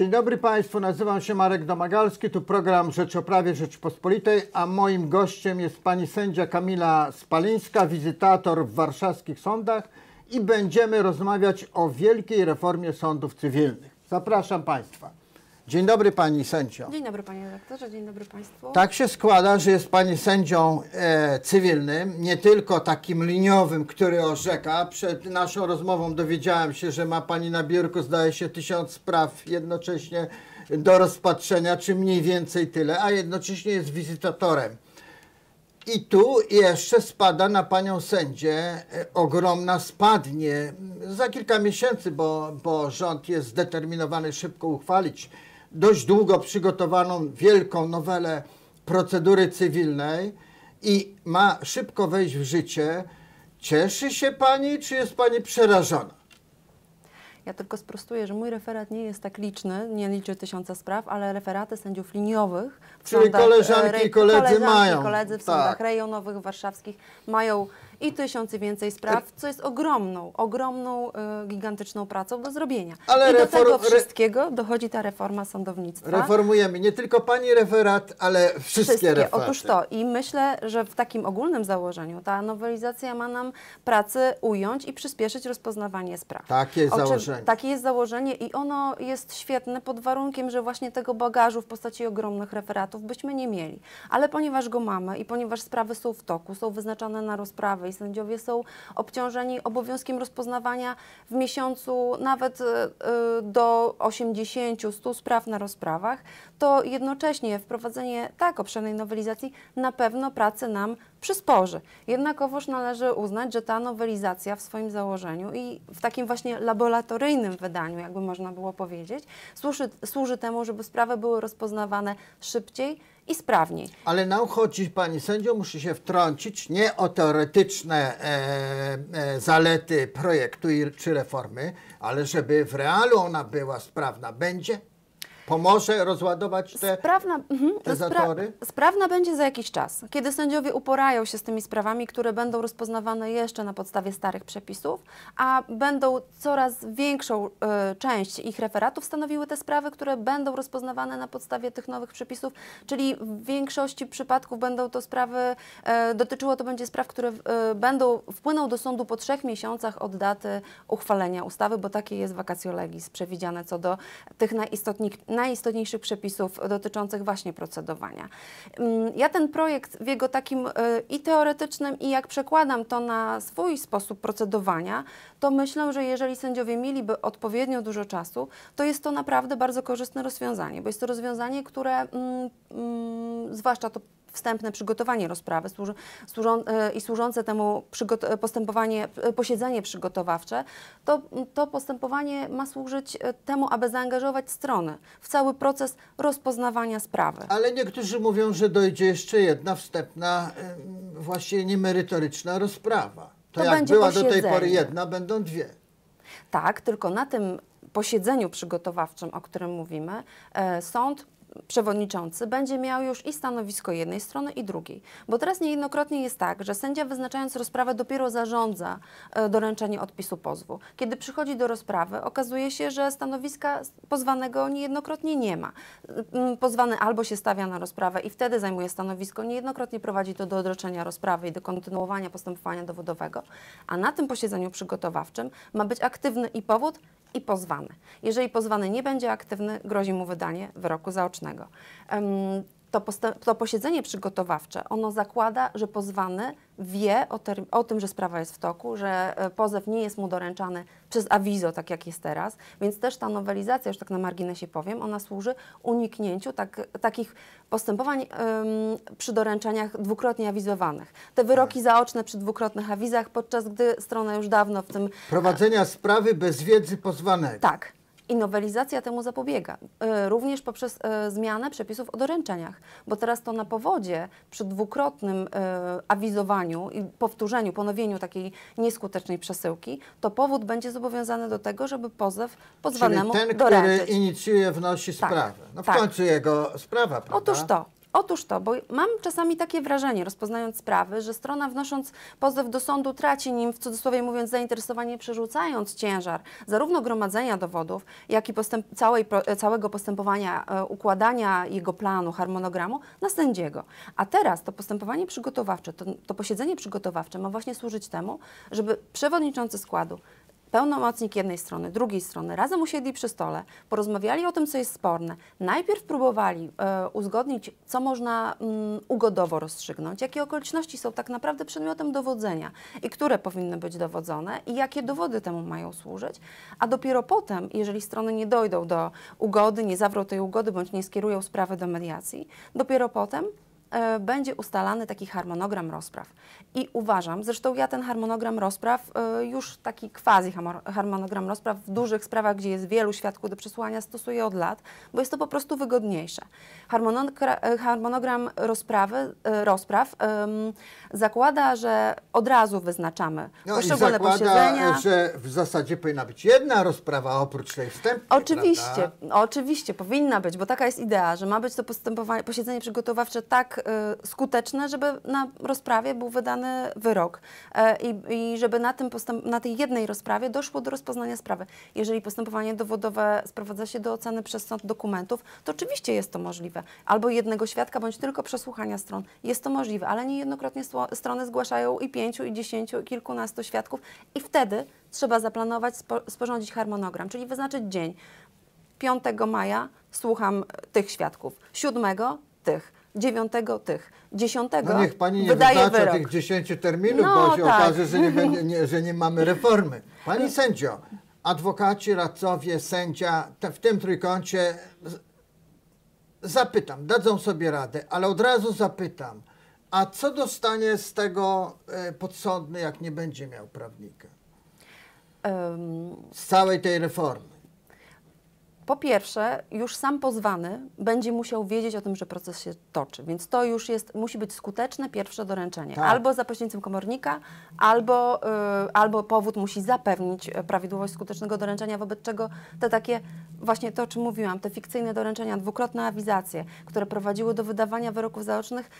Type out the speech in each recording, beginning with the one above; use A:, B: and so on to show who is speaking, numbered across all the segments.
A: Dzień dobry Państwu, nazywam się Marek Domagalski, tu program Rzecz o Prawie Rzeczpospolitej, a moim gościem jest pani sędzia Kamila Spalińska, wizytator w warszawskich sądach i będziemy rozmawiać o wielkiej reformie sądów cywilnych. Zapraszam Państwa. Dzień dobry Pani Sędzio.
B: Dzień dobry Panie Redaktorze, dzień dobry Państwu. Tak
A: się składa, że jest Pani sędzią e, cywilnym, nie tylko takim liniowym, który orzeka. Przed naszą rozmową dowiedziałem się, że ma Pani na biurku zdaje się tysiąc spraw jednocześnie do rozpatrzenia, czy mniej więcej tyle, a jednocześnie jest wizytatorem. I tu jeszcze spada na panią sędzię e, ogromna spadnie za kilka miesięcy, bo, bo rząd jest zdeterminowany szybko uchwalić dość długo przygotowaną wielką nowelę procedury cywilnej i ma szybko wejść w życie. Cieszy się Pani, czy jest Pani przerażona?
B: Ja tylko sprostuję, że mój referat nie jest tak liczny, nie liczy tysiąca spraw, ale referaty sędziów liniowych w Czyli sądach, koleżanki i e, koledzy koleżanki, mają. koledzy w tak. sądach rejonowych, warszawskich mają i tysiące więcej spraw, co jest ogromną, ogromną, y, gigantyczną pracą do zrobienia. Ale I do tego wszystkiego dochodzi ta reforma sądownictwa. Reformujemy
A: nie tylko pani referat, ale wszystkie, wszystkie referaty. Otóż to
B: i myślę, że w takim ogólnym założeniu ta nowelizacja ma nam pracy ująć i przyspieszyć rozpoznawanie spraw. Takie
A: jest założenie. Takie
B: jest założenie i ono jest świetne pod warunkiem, że właśnie tego bagażu w postaci ogromnych referatów byśmy nie mieli. Ale ponieważ go mamy i ponieważ sprawy są w toku, są wyznaczane na rozprawy, Sędziowie są obciążeni obowiązkiem rozpoznawania w miesiącu nawet e, e, do 80-100 spraw na rozprawach, to jednocześnie wprowadzenie tak obszernej nowelizacji na pewno pracę nam przysporzy. Jednakowoż należy uznać, że ta nowelizacja w swoim założeniu i w takim właśnie laboratoryjnym wydaniu, jakby można było powiedzieć, służy, służy temu, żeby sprawy były rozpoznawane szybciej i sprawniej.
A: Ale nam chodzi, pani sędzio, musi się wtrącić nie o teoretyczne e, e, zalety projektu i, czy reformy, ale żeby w realu ona była sprawna. Będzie pomoże rozładować te, sprawna, mhm, te no zatory?
B: sprawna będzie za jakiś czas, kiedy sędziowie uporają się z tymi sprawami, które będą rozpoznawane jeszcze na podstawie starych przepisów, a będą coraz większą y, część ich referatów stanowiły te sprawy, które będą rozpoznawane na podstawie tych nowych przepisów, czyli w większości przypadków będą to sprawy, y, dotyczyło to będzie spraw, które y, będą wpłyną do sądu po trzech miesiącach od daty uchwalenia ustawy, bo takie jest vacatio legis przewidziane co do tych najistotniejszych najistotniejszych przepisów dotyczących właśnie procedowania. Mm, ja ten projekt w jego takim e, i teoretycznym, i jak przekładam to na swój sposób procedowania, to myślę, że jeżeli sędziowie mieliby odpowiednio dużo czasu, to jest to naprawdę bardzo korzystne rozwiązanie, bo jest to rozwiązanie, które mm, mm, zwłaszcza to wstępne przygotowanie rozprawy służą, e, i służące temu postępowanie, e, posiedzenie przygotowawcze, to, to postępowanie ma służyć temu, aby zaangażować strony w cały proces rozpoznawania sprawy.
A: Ale niektórzy mówią, że dojdzie jeszcze jedna wstępna, właśnie niemerytoryczna rozprawa. To, to jak będzie była posiedzenie. do tej pory jedna, będą dwie. Tak, tylko na tym
B: posiedzeniu przygotowawczym, o którym mówimy, e, sąd przewodniczący będzie miał już i stanowisko jednej strony i drugiej. Bo teraz niejednokrotnie jest tak, że sędzia wyznaczając rozprawę dopiero zarządza e, doręczenie odpisu pozwu. Kiedy przychodzi do rozprawy, okazuje się, że stanowiska pozwanego niejednokrotnie nie ma. E, pozwany albo się stawia na rozprawę i wtedy zajmuje stanowisko, niejednokrotnie prowadzi to do odroczenia rozprawy i do kontynuowania postępowania dowodowego, a na tym posiedzeniu przygotowawczym ma być aktywny i powód, i pozwany. Jeżeli pozwany nie będzie aktywny, grozi mu wydanie wyroku zaocznego to, to posiedzenie przygotowawcze, ono zakłada, że pozwany wie o, o, tym, że sprawa jest w toku, że e, pozew nie jest mu doręczany przez awizo, tak jak jest teraz, więc też ta nowelizacja, już tak na marginesie powiem, ona służy uniknięciu tak, takich postępowań ym, przy doręczeniach dwukrotnie awizowanych. Te wyroki tak. zaoczne przy dwukrotnych awizach, podczas gdy strona już dawno w tym...
A: Prowadzenia sprawy bez wiedzy pozwanego.
B: Tak. I nowelizacja temu zapobiega. E, również poprzez e, zmianę przepisów o doręczeniach, bo teraz to na powodzie przy dwukrotnym e, awizowaniu i powtórzeniu, ponowieniu takiej nieskutecznej przesyłki, to powód będzie zobowiązany do tego, żeby pozew pozwanemu doręczyć. ten, doręczyć. który
A: inicjuje, wnosi tak, sprawę. No w tak. końcu jego sprawa, prawda? Otóż to.
B: Otóż to, bo mam czasami takie wrażenie, rozpoznając sprawy, że strona wnosząc pozew do sądu traci nim, w cudzysłowie mówiąc, zainteresowanie, przerzucając ciężar zarówno gromadzenia dowodów, jak i postęp całej, całego postępowania, e, układania jego planu, harmonogramu na sędziego. A teraz to postępowanie przygotowawcze, to, to posiedzenie przygotowawcze ma właśnie służyć temu, żeby przewodniczący składu pełnomocnik jednej strony, drugiej strony, razem usiedli przy stole, porozmawiali o tym, co jest sporne. Najpierw próbowali e, uzgodnić, co można mm, ugodowo rozstrzygnąć, jakie okoliczności są tak naprawdę przedmiotem dowodzenia i które powinny być dowodzone i jakie dowody temu mają służyć, a dopiero potem, jeżeli strony nie dojdą do ugody, nie zawrą tej ugody bądź nie skierują sprawy do mediacji, dopiero potem E, będzie ustalany taki harmonogram rozpraw. I uważam, zresztą ja ten harmonogram rozpraw, e, już taki quasi harmonogram rozpraw w dużych sprawach, gdzie jest wielu świadków do przesłuchania, stosuję od lat, bo jest to po prostu wygodniejsze. E, harmonogram rozprawy, rozpraw zakłada, że od razu wyznaczamy
A: no poszczególne i zakłada, posiedzenia. że w zasadzie powinna być jedna rozprawa oprócz tej wstępnej. Oczywiście,
B: prawda? oczywiście powinna być, bo taka jest idea, że ma być to postępowanie, posiedzenie przygotowawcze tak Y, skuteczne, żeby na rozprawie był wydany wyrok e, i, i żeby na, tym na tej jednej rozprawie doszło do rozpoznania sprawy. Jeżeli postępowanie dowodowe sprowadza się do oceny przez sąd dokumentów, to oczywiście jest to możliwe. Albo jednego świadka, bądź tylko przesłuchania stron. Jest to możliwe, ale niejednokrotnie strony zgłaszają i pięciu, i dziesięciu, i kilkunastu świadków i wtedy trzeba zaplanować, sporządzić harmonogram, czyli wyznaczyć dzień. 5 maja słucham tych świadków, 7 tych, dziewiątego tych, dziesiątego no niech pani nie wydaje wyrok. tych
A: dziesięciu terminów, no, bo się tak. okaże, że nie, nie, że nie mamy reformy. Pani sędzio, adwokaci, radcowie, sędzia te, w tym trójkącie zapytam, dadzą sobie radę, ale od razu zapytam, a co dostanie z tego e, podsądny, jak nie będzie miał prawnika? Z całej tej reformy.
B: Po pierwsze, już sam pozwany będzie musiał wiedzieć o tym, że proces się toczy, więc to już jest, musi być skuteczne pierwsze doręczenie. Tak. Albo za pośrednictwem komornika, albo, y, albo powód musi zapewnić e, prawidłowość skutecznego doręczenia, wobec czego te takie, właśnie to o czym mówiłam, te fikcyjne doręczenia, dwukrotne awizacje, które prowadziły do wydawania wyroków zaocznych,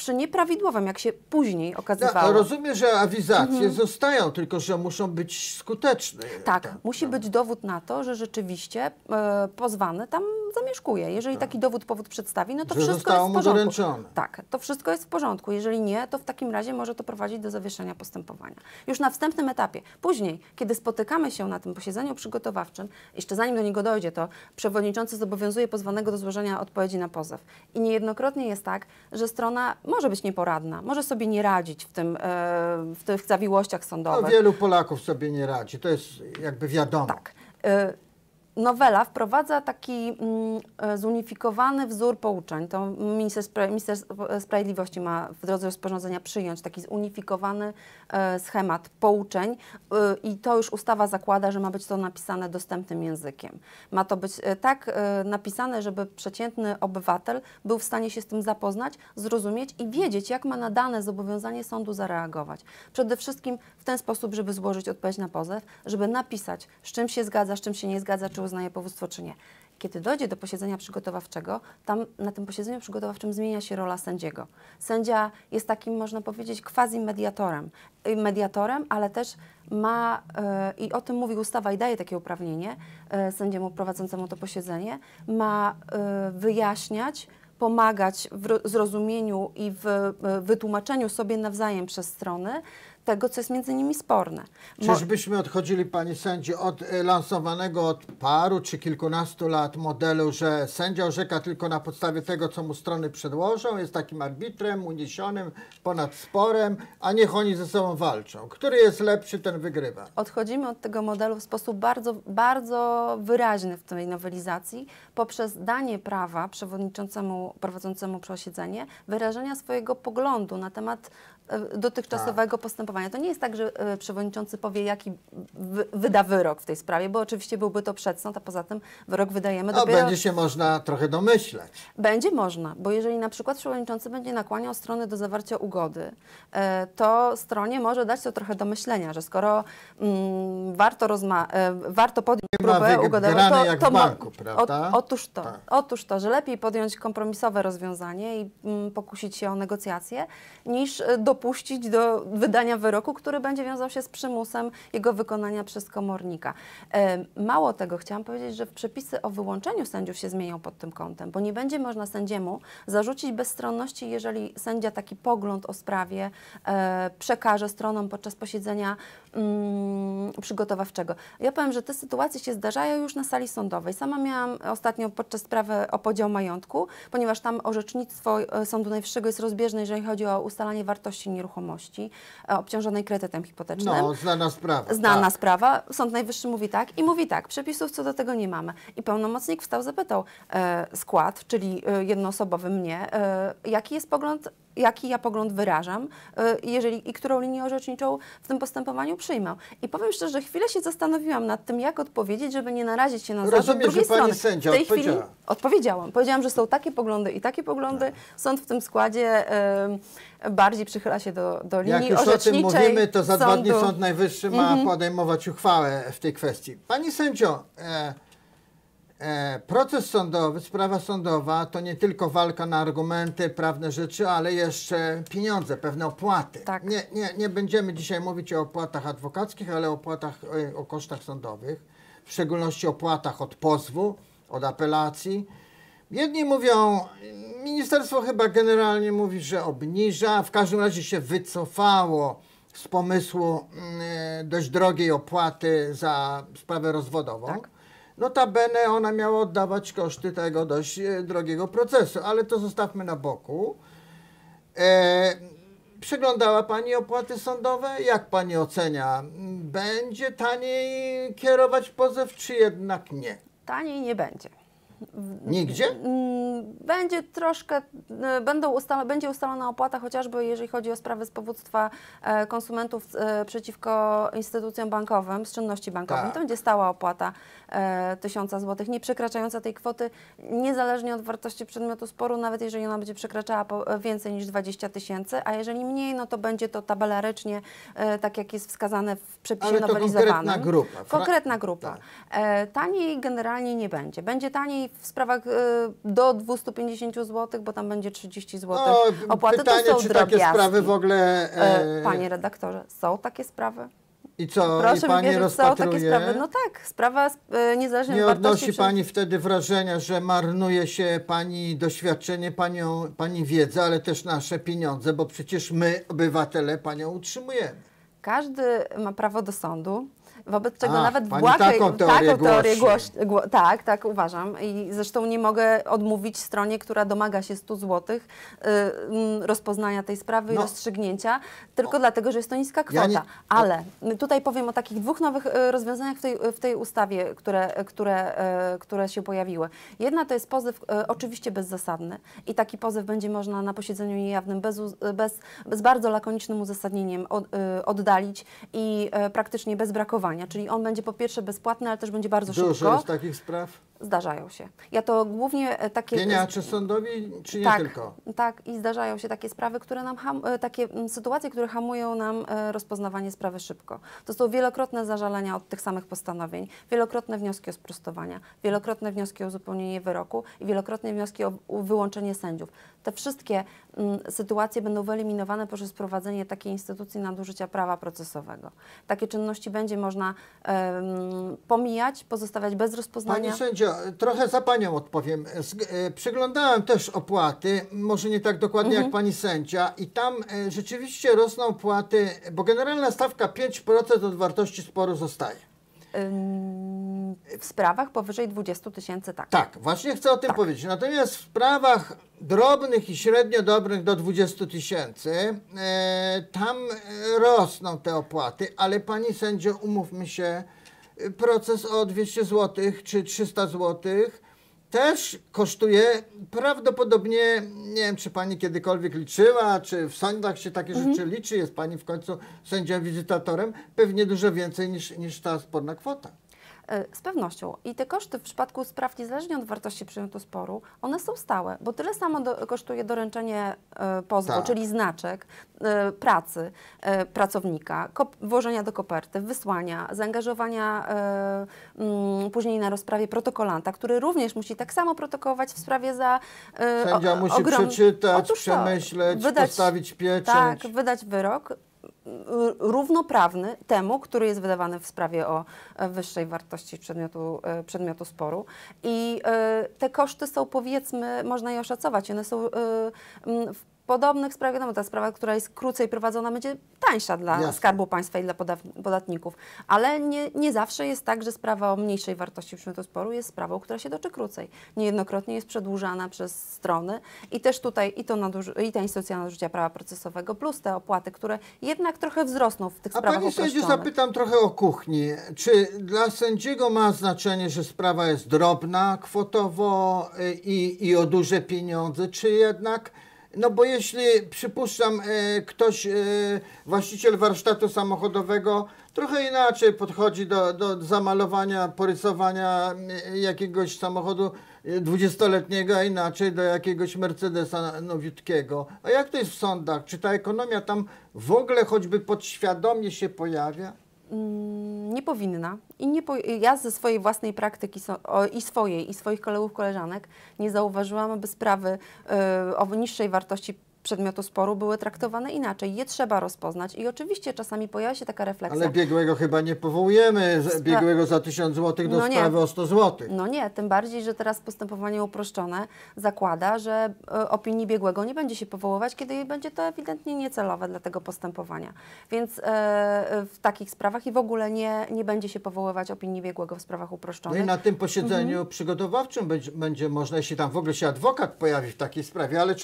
B: przy nieprawidłowym, jak się później no, okazywało. No, rozumiem, że awizacje mhm.
A: zostają, tylko że muszą być
B: skuteczne. Tak, tak musi no. być dowód na to, że rzeczywiście pozwane pozwany tam zamieszkuje. Jeżeli tak. taki dowód powód przedstawi, no to Że wszystko jest w porządku. doręczone. Tak, to wszystko jest w porządku. Jeżeli nie, to w takim razie może to prowadzić do zawieszenia postępowania. Już na wstępnym etapie. Później, kiedy spotykamy się na tym posiedzeniu przygotowawczym, jeszcze zanim do niego dojdzie, to przewodniczący zobowiązuje pozwanego do złożenia odpowiedzi na pozew. I niejednokrotnie jest tak, że strona może być nieporadna, może sobie nie radzić w, tym, e, w tych zawiłościach sądowych. No, wielu
A: Polaków sobie nie radzi, to jest jakby wiadomo. Tak.
B: E, nowela wprowadza taki mm, e, zunifikowany wzór pouczeń. To minister, Spra minister Sprawiedliwości ma w drodze rozporządzenia przyjąć taki zunifikowany e, schemat pouczeń e, i to już ustawa zakłada, że ma być to napisane dostępnym językiem. Ma to być tak napisane, żeby przeciętny obywatel był w stanie się z tym zapoznać, zrozumieć i wiedzieć, jak ma na dane zobowiązanie sądu zareagować. Przede wszystkim w ten sposób, żeby złożyć odpowiedź na pozew, żeby napisać, z czym się zgadza, z czym się nie zgadza, czy czy uznaje powództwo, czy nie. Kiedy dojdzie do posiedzenia przygotowawczego, tam na tym posiedzeniu przygotowawczym zmienia się rola sędziego. Sędzia jest takim, można powiedzieć, quasi mediatorem, mediatorem ale też ma, yy, i o tym mówi ustawa i daje takie uprawnienie yy, sędziemu prowadzącemu to posiedzenie, ma yy, wyjaśniać pomagać w zrozumieniu i w wytłumaczeniu sobie nawzajem przez strony tego, co jest między nimi sporne.
A: Czyżbyśmy odchodzili, pani sędzi, od e, lansowanego od paru czy kilkunastu lat modelu, że sędzia orzeka tylko na podstawie tego, co mu strony przedłożą, jest takim arbitrem uniesionym ponad sporem, a niech oni ze sobą walczą. Który jest lepszy, ten wygrywa.
B: Odchodzimy od tego modelu w sposób bardzo, bardzo wyraźny w tej nowelizacji, poprzez danie prawa przewodniczącemu prowadzącemu posiedzenie wyrażenia swojego poglądu na temat e, dotychczasowego tak. postępowania postępowania. To nie jest tak, że e, przewodniczący powie, jaki wyda wyrok w tej sprawie, bo oczywiście byłby to przedsąd, a poza tym wyrok wydajemy dopiero... No będzie się
A: można trochę domyślać.
B: Będzie można, bo jeżeli na przykład przewodniczący będzie nakłaniał strony do zawarcia ugody, e, to stronie może dać to trochę do myślenia, że skoro mm, warto, rozma- e, warto podjąć ugodę, próbę ugodową, to, to w banku, prawda? otóż to, tak. otóż to, że lepiej podjąć kompromisowe rozwiązanie i mm, pokusić się o negocjacje, niż dopuścić do wydania wyroku, który będzie wiązał się z przymusem jego wykonania przez komornika. E, mało tego, chciałam powiedzieć, że przepisy o wyłączeniu sędziów się zmienią pod tym kątem, bo nie będzie można sędziemu zarzucić bezstronności, jeżeli sędzia taki pogląd o sprawie e, przekaże stronom podczas posiedzenia mm, przygotowawczego. Ja powiem, że te sytuacje się zdarzają już na sali sądowej. Sama miałam ostatnio podczas sprawy o podział majątku, ponieważ tam orzecznictwo e, Sądu Najwyższego jest rozbieżne, jeżeli chodzi o ustalanie wartości nieruchomości, obciążonej kredytem hipotecznym. No, znana
A: sprawa. Znana tak.
B: sprawa. Sąd Najwyższy mówi tak i mówi tak, przepisów co do tego nie mamy. I pełnomocnik wstał, zapytał e, skład, czyli e, jednoosobowy mnie, e, jaki jest pogląd jaki ja pogląd wyrażam e, jeżeli, i którą linię orzeczniczą w tym postępowaniu przyjmę. I powiem szczerze, że chwilę się zastanowiłam nad tym, jak odpowiedzieć, żeby nie narazić się na zarzut Rozumiem, drugiej że pani strony. sędzia w tej chwili odpowiedziałam. Powiedziałam, że są takie poglądy i takie poglądy. Tak. Sąd w tym składzie e, bardziej przychyla się do, do linii orzeczniczej. Mówimy, to za dwa dni Sąd Najwyższy ma mhm.
A: podejmować uchwałę w tej kwestii. Pani sędzio, e, e, proces sądowy, sprawa sądowa to nie tylko walka na argumenty, prawne rzeczy, ale jeszcze pieniądze, pewne opłaty. Tak. Nie, nie, nie będziemy dzisiaj mówić o opłatach adwokackich, ale o opłatach, o, e, o kosztach sądowych, w szczególności opłatach od pozwu, od apelacji. Jedni mówią, ministerstwo chyba generalnie mówi, że obniża, w każdym razie się wycofało z pomysłu mm, dość drogiej opłaty za sprawę rozwodową. Tak. Notabene ona miała oddawać koszty tego dość e, drogiego procesu, ale to zostawmy na boku. E, przeglądała Pani opłaty sądowe? Jak Pani ocenia? Będzie taniej kierować pozew, czy jednak nie? Taniej nie będzie. Nigdzie? Mm, będzie troszkę,
B: e, będą ustala, będzie ustalona opłata, chociażby jeżeli chodzi o sprawy z powództwa e, konsumentów e, przeciwko instytucjom bankowym, z czynności bankowym. Tak. To będzie stała opłata tysiąca złotych nie przekraczająca tej kwoty, niezależnie od wartości przedmiotu sporu, nawet jeżeli ona będzie przekraczała więcej niż 20 tysięcy, a jeżeli mniej, no to będzie to tabelarycznie, tak jak jest wskazane w przepisie Ale nowelizowanym. konkretna grupa. Konkretna grupa. Tak. taniej generalnie nie będzie. Będzie taniej w sprawach y, do 250 zł, bo tam będzie 30 zł no, opłaty, pytanie, to są czy drobiazgi. takie sprawy w
A: ogóle... E, e... Panie
B: redaktorze, są takie sprawy?
A: I co, Proszę i pani mi wierzyć, są takie sprawy.
B: No tak, sprawa e, niezależnie Nie odnosi pani przy...
A: wtedy wrażenia, że marnuje się pani doświadczenie, panią, pani wiedza, ale też nasze pieniądze, bo przecież my, obywatele, panią utrzymujemy.
B: Każdy ma prawo do sądu, Wobec czego nawet błakaj, taką teorię, taką teorię głoś, tak, tak uważam. I zresztą nie mogę odmówić stronie, która domaga się 100 zł y, mm, rozpoznania tej sprawy no. i rozstrzygnięcia, tylko o. dlatego, że jest to niska kwota. Ja nie, Ale tutaj powiem o takich dwóch nowych y, rozwiązaniach w tej, w tej ustawie, które, które, y, które się pojawiły. Jedna to jest pozew oczywiście bezzasadny i taki pozew będzie można na posiedzeniu niejawnym bez, bez, bez bardzo lakonicznym uzasadnieniem oddalić i praktycznie bez brakowania czyli on będzie po pierwsze bezpłatny, ale też będzie bardzo Dużo szybko. Dużo jest
A: takich spraw? Zdarzają się.
B: Ja to głównie e, takie. czy
A: sądowi, czy nie tak, tylko?
B: Tak, i zdarzają się takie sprawy, które nam ham, e, takie mm, sytuacje, które hamują nam e, rozpoznawanie sprawy szybko. To są wielokrotne zażalenia od tych samych postanowień, wielokrotne wnioski o sprostowania, wielokrotne wnioski o uzupełnienie wyroku i wielokrotne wnioski o wyłączenie sędziów. Te wszystkie m, mm, sytuacje będą wyeliminowane poprzez prowadzenie takiej instytucji nadużycia prawa
A: procesowego.
B: Takie czynności będzie można m, pomijać, pozostawiać bez rozpoznania. Pani sędzia,
A: trochę za Panią odpowiem. E, przeglądałem też opłaty, może nie tak dokładnie mhm. jak Pani sędzia i tam e, rzeczywiście rosną opłaty, bo generalna stawka 5% od wartości sporu zostaje.
B: W sprawach powyżej 20 tysięcy, tak.
A: Tak, właśnie chcę o tym tak. powiedzieć. Natomiast w sprawach drobnych i średnio drobnych do 20 tysięcy, e, tam rosną te opłaty, ale pani sędzio, umówmy się, proces o 200 zł czy 300 zł też kosztuje prawdopodobnie, nie wiem, czy pani kiedykolwiek liczyła, czy w sądach się takie mhm. rzeczy liczy, jest pani w końcu sędzią wizytatorem, pewnie dużo więcej niż, niż ta sporna kwota. E, z pewnością. I
B: te koszty w przypadku spraw, niezależnie od wartości przedmiotu sporu, one są stałe, bo tyle samo do, kosztuje doręczenie e, pozwu, tak. czyli znaczek, e, pracy e, pracownika, włożenia do koperty, wysłania, zaangażowania mm, później na rozprawie protokolanta, który również musi tak samo protokołować w sprawie za Sędzia o, musi ogrom... przeczytać, Otóż tak. przemyśleć, wydać, postawić pieczęć. Tak, wydać wyrok równoprawny temu, który jest wydawany w sprawie o e, wyższej wartości przedmiotu, e, przedmiotu sporu. I e, te koszty są powiedzmy, można je oszacować, one są w podobnych sprawach, bo ta sprawa, która jest krócej prowadzona, będzie tańsza dla Jasne. Skarbu Państwa i dla podatników. Ale nie, nie zawsze jest tak, że sprawa o mniejszej wartości przedmiotu sporu jest sprawą, która się doczy krócej. Niejednokrotnie jest przedłużana przez strony i też tutaj i, to i ta instytucja nadużycia prawa procesowego, plus te opłaty, które jednak trochę wzrosną w
A: tych A sprawach A Pani sędzia, zapytam trochę o kuchni. Czy dla sędziego ma znaczenie, że sprawa jest drobna kwotowo y, i, i o duże pieniądze, czy jednak no bo jeśli, przypuszczam, e, ktoś, e, właściciel warsztatu samochodowego, trochę inaczej podchodzi do, do zamalowania, porysowania e, jakiegoś samochodu dwudziestoletniego, a inaczej do jakiegoś Mercedesa nowiutkiego. A jak to jest w sądach? Czy ta ekonomia tam w ogóle choćby podświadomie się pojawia?
B: Mm, nie powinna i nie po, ja ze swojej własnej praktyki so, o, i swojej i swoich kolegów, koleżanek nie zauważyłam, aby sprawy y, o niższej wartości przedmiotu sporu były traktowane inaczej. Je trzeba rozpoznać i oczywiście czasami pojawia się taka refleksja. Ale
A: biegłego chyba nie powołujemy, Spra biegłego za 1000 zł do no sprawy o 100 zł.
B: No nie, tym bardziej, że teraz postępowanie uproszczone zakłada, że e, opinii biegłego nie będzie się powoływać, kiedy będzie to ewidentnie niecelowe dla tego postępowania. Więc e, e, w takich sprawach i w ogóle nie, nie będzie się powoływać opinii biegłego w sprawach uproszczonych. No i na tym posiedzeniu mhm.
A: przygotowawczym będzie, będzie można, jeśli tam w ogóle się adwokat pojawi w takiej sprawie, ale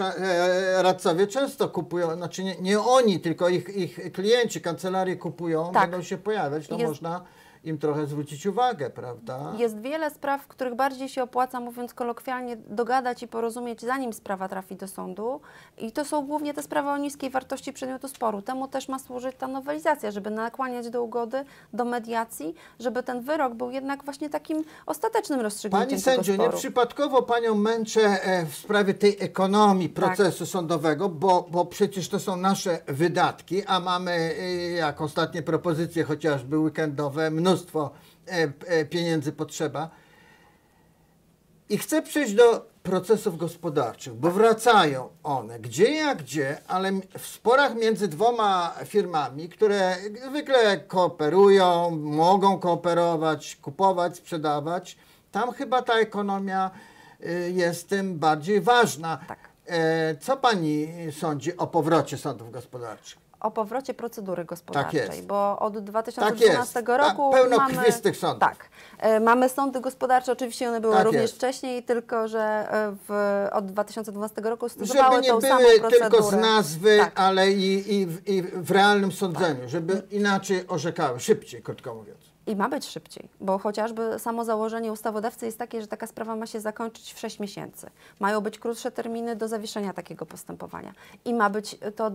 A: radca Warszawie często kupują, znaczy nie, nie oni, tylko ich, ich klienci kancelarii kupują, tak. będą się pojawiać, to Jest... można im trochę zwrócić uwagę, prawda?
B: Jest wiele spraw, w których bardziej się opłaca, mówiąc kolokwialnie, dogadać i porozumieć, zanim sprawa trafi do sądu. I to są głównie te sprawy o niskiej wartości przedmiotu sporu. Temu też ma służyć ta nowelizacja, żeby nakłaniać do ugody, do mediacji, żeby ten wyrok był jednak właśnie takim ostatecznym rozstrzygnięciem Pani sędzio,
A: nieprzypadkowo Panią męczę e, w sprawie tej ekonomii tak. procesu tak. sądowego, bo, bo przecież to są nasze wydatki, a mamy, e, jak ostatnie propozycje, chociażby weekendowe, mnóstwo mnóstwo e, e, pieniędzy potrzeba. I chcę przejść do procesów gospodarczych, bo wracają one gdzie jak gdzie, ale w sporach między dwoma firmami, które zwykle kooperują, mogą kooperować, kupować, sprzedawać, tam chyba ta ekonomia y, jest tym bardziej ważna. Tak. E, co pani sądzi o powrocie sądów gospodarczych?
B: o powrocie procedury gospodarczej, tak jest. bo od 2012 tak roku Ta, pełno mamy z tych sądów. Tak. E, mamy sądy gospodarcze, oczywiście one były tak również jest. wcześniej, tylko że e, w, od 2012 roku stosowały żeby nie tą były samą procedurę. tylko z
A: nazwy, tak. ale i, i, w, i, w realnym sądzeniu, żeby inaczej orzekały, szybciej, krótko mówiąc. I ma być szybciej,
B: bo chociażby samo założenie ustawodawcy jest takie, że taka sprawa ma się zakończyć w 6 miesięcy. Mają być krótsze terminy do zawieszenia takiego postępowania i ma być to e,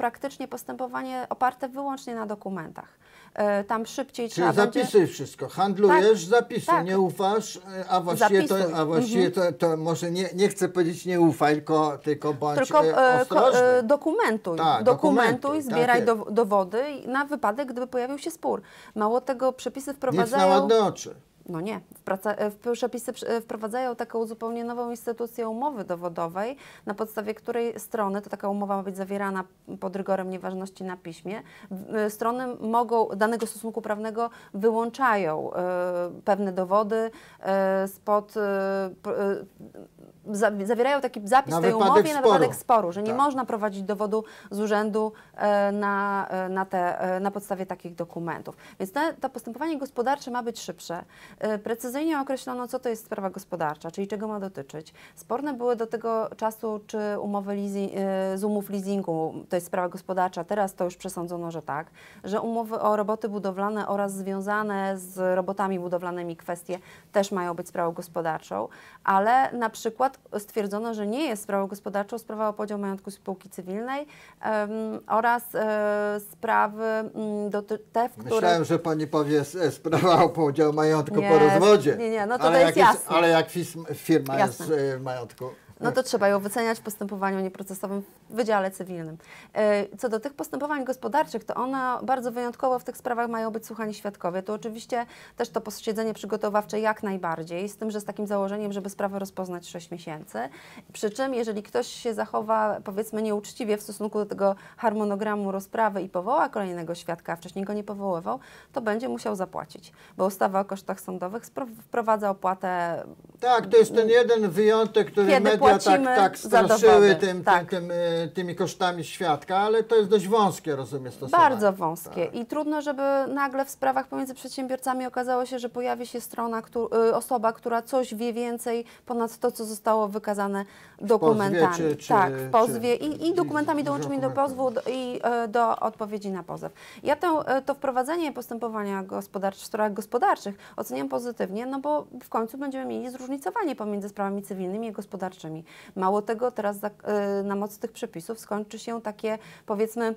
B: praktycznie postępowanie oparte wyłącznie na dokumentach. E, tam szybciej Czyli trzeba zapisy będzie...
A: wszystko, handlujesz, tak, zapisy, tak. nie
B: ufasz, a właściwie, to, a właściwie mhm.
A: to, to, może nie, nie chcę powiedzieć nie ufaj, tylko, tylko bądź tylko, e, e, ostrożny. dokumentuj, Ta, dokumentuj, dokumentuj, tak zbieraj tak
B: dowody na wypadek, gdyby pojawił się spór. Mało tego, przepisy wprowadzają... Nic na ładne oczy. No nie. W e, przepisy e, wprowadzają taką zupełnie nową instytucję umowy dowodowej, na podstawie której strony, to taka umowa ma być zawierana pod rygorem nieważności na piśmie, e, strony mogą danego stosunku prawnego wyłączają pewne dowody spod zawierają taki zapis na w tej umowie sporu. na wypadek sporu, że nie tak. można prowadzić dowodu z urzędu e, na, e, na, te, e, na podstawie takich dokumentów. Więc te, to postępowanie gospodarcze ma być szybsze. Precyzyjnie określono, co to jest sprawa gospodarcza, czyli czego ma dotyczyć. Sporne były do tego czasu, czy umowy leasing, z umów leasingu to jest sprawa gospodarcza. Teraz to już przesądzono, że tak. Że umowy o roboty budowlane oraz związane z robotami budowlanymi kwestie też mają być sprawą gospodarczą, ale na przykład stwierdzono, że nie jest sprawą gospodarczą sprawa o podział majątku spółki cywilnej um, oraz e, sprawy m, mm, do te, w których... Myślałem, że
A: pani powie e, sprawa o podział majątku nie, po rozwodzie. Nie, nie, no to ale to jest, jest jasne. Ale jak firma Jasne. jest w majątku no to
B: trzeba ją wyceniać w postępowaniu nieprocesowym w Wydziale Cywilnym. E, co do tych postępowań gospodarczych, to ona bardzo wyjątkowo w tych sprawach mają być słuchani świadkowie. To oczywiście też to posiedzenie przygotowawcze jak najbardziej, z tym, że z takim założeniem, żeby sprawę rozpoznać 6 miesięcy. Przy czym, jeżeli ktoś się zachowa, powiedzmy, nieuczciwie w stosunku do tego harmonogramu rozprawy i powoła kolejnego świadka, a wcześniej go nie powoływał, to będzie musiał zapłacić, bo ustawa o kosztach sądowych wprowadza opłatę.
A: Tak, to jest ten jeden wyjątek, który media tak- płacimy tak, tak straszyły tym, tak. Tym, tym, e, tymi kosztami świadka, ale to jest dość wąskie, rozumiem, stosowanie.
B: Bardzo wąskie tak. i trudno, żeby nagle w sprawach pomiędzy przedsiębiorcami okazało się, że pojawi się strona, e, osoba, która coś wie więcej ponad to, co zostało wykazane dokumentami. W pozwie, czy, czy, tak, w pozwie czy, i, i, dokumentami dołączymy do pozwu i e, do odpowiedzi na pozew. Ja to, to wprowadzenie postępowania gospodarczych, w sprawach gospodarczych oceniam pozytywnie, no bo w końcu będziemy mieli zróżnicowanie pomiędzy sprawami cywilnymi i gospodarczymi. Mało tego, teraz y, na mocy tych przepisów skończy się takie, powiedzmy,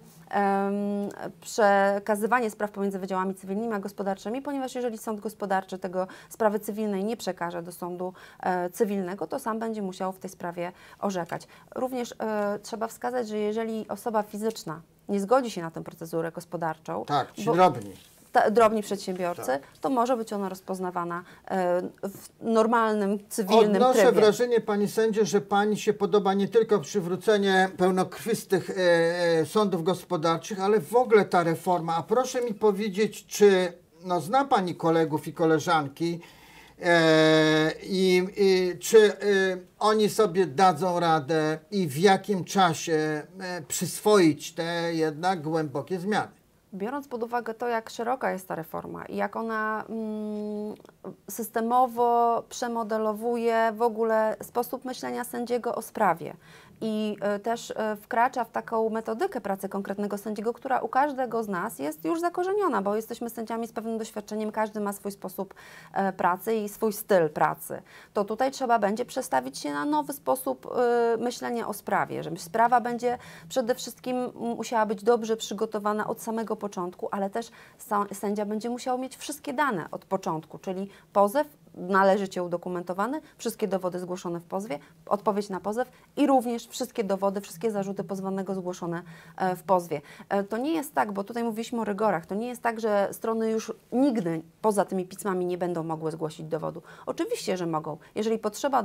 B: przekazywanie spraw pomiędzy wydziałami cywilnymi a gospodarczymi, ponieważ jeżeli sąd gospodarczy tego sprawy cywilnej nie przekaże do sądu e, cywilnego, to sam będzie musiał w tej sprawie orzekać. Również e, trzeba wskazać, że jeżeli osoba fizyczna nie zgodzi się na tę procedurę gospodarczą. Tak, ci bo, drobni ta, drobni przedsiębiorcy, tak. to może być ona rozpoznawana e, w normalnym, cywilnym Odnoszę trybie. wrażenie,
A: pani sędzie, że pani się podoba nie tylko przywrócenie pełnokrwistych e, e, sądów gospodarczych, ale w ogóle ta reforma. A proszę mi powiedzieć, czy no, zna pani kolegów i koleżanki, e, i, i, czy y, oni sobie dadzą radę i w jakim czasie y, przyswoić te jednak głębokie zmiany biorąc
B: pod uwagę to, jak szeroka jest ta reforma i jak ona mm, systemowo przemodelowuje w ogóle sposób myślenia sędziego o sprawie, i e, też e, wkracza w taką metodykę pracy konkretnego sędziego, która u każdego z nas jest już zakorzeniona, bo jesteśmy sędziami z pewnym doświadczeniem, każdy ma swój sposób e, pracy i swój styl pracy. To tutaj trzeba będzie przestawić się na nowy sposób myślenia o sprawie, żeby sprawa będzie przede wszystkim musiała być dobrze przygotowana od samego początku, ale też sędzia będzie musiał mieć wszystkie dane od początku, czyli pozew należycie udokumentowany wszystkie dowody zgłoszone w pozwie, odpowiedź na pozew i również wszystkie dowody, wszystkie zarzuty pozwanego zgłoszone e, w pozwie. E, to nie jest tak, bo tutaj mówiliśmy o rygorach, to nie jest tak, że strony już nigdy poza tymi pismami nie będą mogły zgłosić dowodu. Oczywiście, że mogą. Jeżeli potrzeba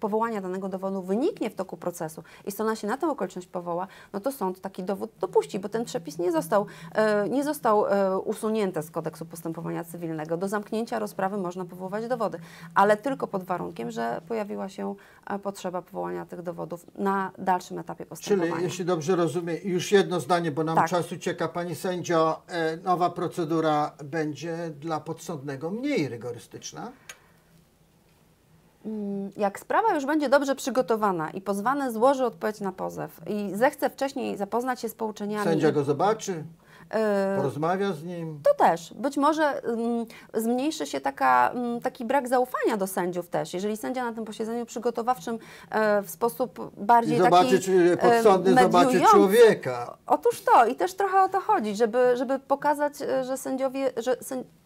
B: powołania danego dowodu wyniknie w toku procesu i strona się na tę okoliczność powoła, no to sąd taki dowód dopuści, bo ten przepis nie został, e, nie został usunięty z kodeksu postępowania cywilnego. Do zamknięcia rozprawy można powołać dowody, ale tylko pod warunkiem, że pojawiła się e, potrzeba powołania tych dowodów na dalszym etapie postępowania. Czyli jeśli
A: dobrze rozumiem, już jedno zdanie, bo nam tak. czas ucieka. Pani sędzio, e, nowa procedura będzie dla podsądnego mniej rygorystyczna?
B: Mm, jak sprawa już będzie dobrze przygotowana i pozwany złoży odpowiedź na pozew i zechce wcześniej zapoznać się z pouczeniami. Sędzia go zobaczy? E,
A: Porozmawia z nim.
B: To też. Być może mm, zmniejszy się taka, mm, taki brak zaufania do sędziów też. Jeżeli sędzia na tym posiedzeniu przygotowawczym e, w sposób bardziej I zobaczy, taki czy podsądny e, zobaczyć człowieka. Otóż to. I też trochę o to chodzi, żeby, żeby pokazać, że sędziowie, że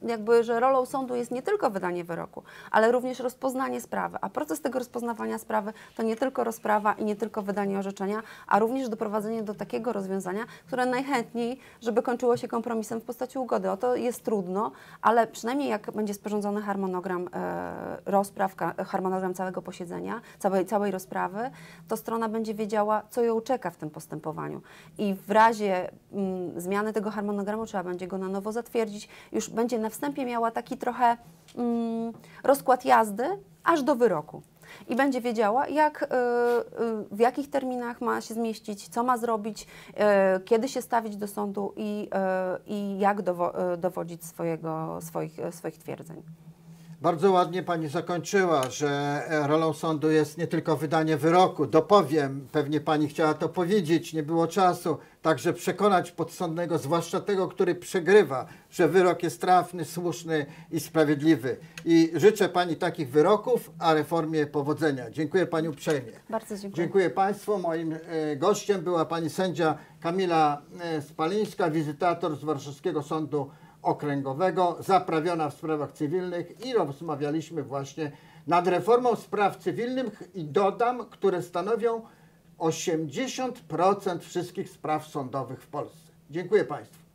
B: jakby, że rolą sądu jest nie tylko wydanie wyroku, ale również rozpoznanie sprawy. A proces tego rozpoznawania sprawy to nie tylko rozprawa i nie tylko wydanie orzeczenia, a również doprowadzenie do takiego rozwiązania, które najchętniej, żeby kończyło się kompromisem w postaci ugody. O to jest trudno, ale przynajmniej jak będzie sporządzony harmonogram e, rozpraw, harmonogram całego posiedzenia, całej, całej rozprawy, to strona będzie wiedziała, co ją czeka w tym postępowaniu. I w razie m, mm, zmiany tego harmonogramu trzeba będzie go na nowo zatwierdzić. Już będzie na wstępie miała taki trochę m, mm, rozkład jazdy aż do wyroku i będzie wiedziała, jak, e, e, w jakich terminach ma się zmieścić, co ma zrobić, e, kiedy się stawić do sądu i, i jak dowo dowodzić swojego, swoich, swoich twierdzeń.
A: Bardzo ładnie pani zakończyła, że e, rolą sądu jest nie tylko wydanie wyroku. Dopowiem, pewnie pani chciała to powiedzieć, nie było czasu. Także przekonać podsądnego, zwłaszcza tego, który przegrywa, że wyrok jest trafny, słuszny i sprawiedliwy. I życzę pani takich wyroków, a reformie powodzenia. Dziękuję pani uprzejmie. Bardzo dziękuję. Dziękuję państwu. Moim e, gościem była pani sędzia Kamila e, Spalińska, wizytator z Warszawskiego Sądu Okręgowego zaprawiona w sprawach cywilnych i rozmawialiśmy właśnie nad reformą spraw cywilnych i dodam, które stanowią 80% wszystkich spraw sądowych w Polsce. Dziękuję Państwu.